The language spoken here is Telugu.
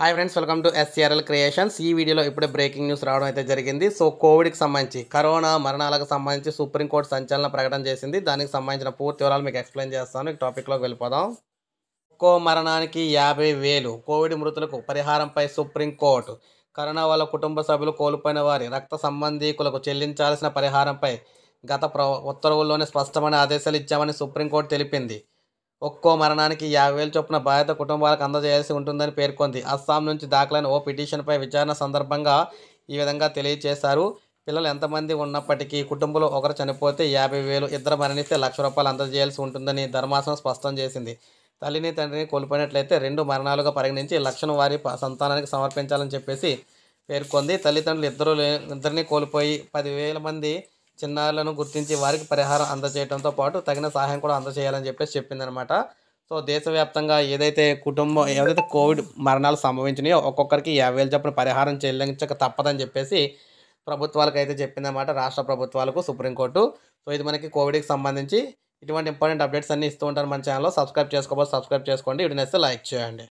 hi friends welcome to SCRL creations ఈ వీడియోలో ఇప్పుడే బ్రేకింగ్ న్యూస్ రావడం అయితే జరిగింది సో కోవిడ్కి సంబంధించి కరోనా మరణాలకు సంబంధించి సుప్రీంకోర్టు సంచలన ప్రకటన చేసింది దానికి సంబంధించిన పూర్తి వివరాలు మీకు ఎక్స్ప్లెయిన్ చేస్తాను ఈ టాపిక్లోకి వెళ్ళిపోదాం ఒక్కో మరణానికి యాభై వేలు కోవిడ్ మృతులకు పరిహారంపై సుప్రీంకోర్టు కరోనా వల్ల కుటుంబ సభ్యులు కోల్పోయిన వారి రక్త సంబంధీకులకు చెల్లించాల్సిన పరిహారంపై గత ఉత్తర్వుల్లోనే స్పష్టమైన ఆదేశాలు ఇచ్చామని సుప్రీంకోర్టు తెలిపింది ఒక్కో మరణానికి యాభై వేల చొప్పున బాధిత కుటుంబాలకు అందజేయాల్సి ఉంటుందని పేర్కొంది అస్సాం నుంచి దాఖలైన ఓ పిటిషన్పై విచారణ సందర్భంగా ఈ విధంగా తెలియజేశారు పిల్లలు ఎంతమంది ఉన్నప్పటికీ కుటుంబంలో ఒకరు చనిపోతే యాభై వేలు ఇద్దరు మరణిస్తే లక్ష రూపాయలు అందజేయాల్సి ఉంటుందని ధర్మాసనం స్పష్టం చేసింది తల్లిని తండ్రిని కోల్పోయినట్లయితే రెండు మరణాలుగా పరిగణించి లక్షను వారి సంతానానికి సమర్పించాలని చెప్పేసి పేర్కొంది తల్లిదండ్రులు ఇద్దరు ఇద్దరిని కోల్పోయి పదివేల మంది చిన్నారులను గుర్తించి వారికి పరిహారం అందజేయడంతో పాటు తగిన సహాయం కూడా అందజేయాలని చెప్పేసి చెప్పిందనమాట సో దేశవ్యాప్తంగా ఏదైతే కుటుంబం ఏదైతే కోవిడ్ మరణాలు సంభవించినాయో ఒక్కొక్కరికి యాభై వేలు చొప్పున పరిహారం చెల్లించక తప్పదని చెప్పేసి ప్రభుత్వాలకు అయితే చెప్పిందనమాట రాష్ట్ర ప్రభుత్వాలకు సుప్రీంకోర్టు సో ఇది మనకి కోవిడ్కి సంబంధించి ఇటువంటి ఇంపార్టెంట్ అప్డేట్స్ అన్నీ ఇస్తూ ఉంటారు మన ఛానల్లో సబ్స్క్రైబ్ చేసుకోవాలి సబ్స్క్రైబ్ చేసుకోండి వీడిని లైక్ చేయండి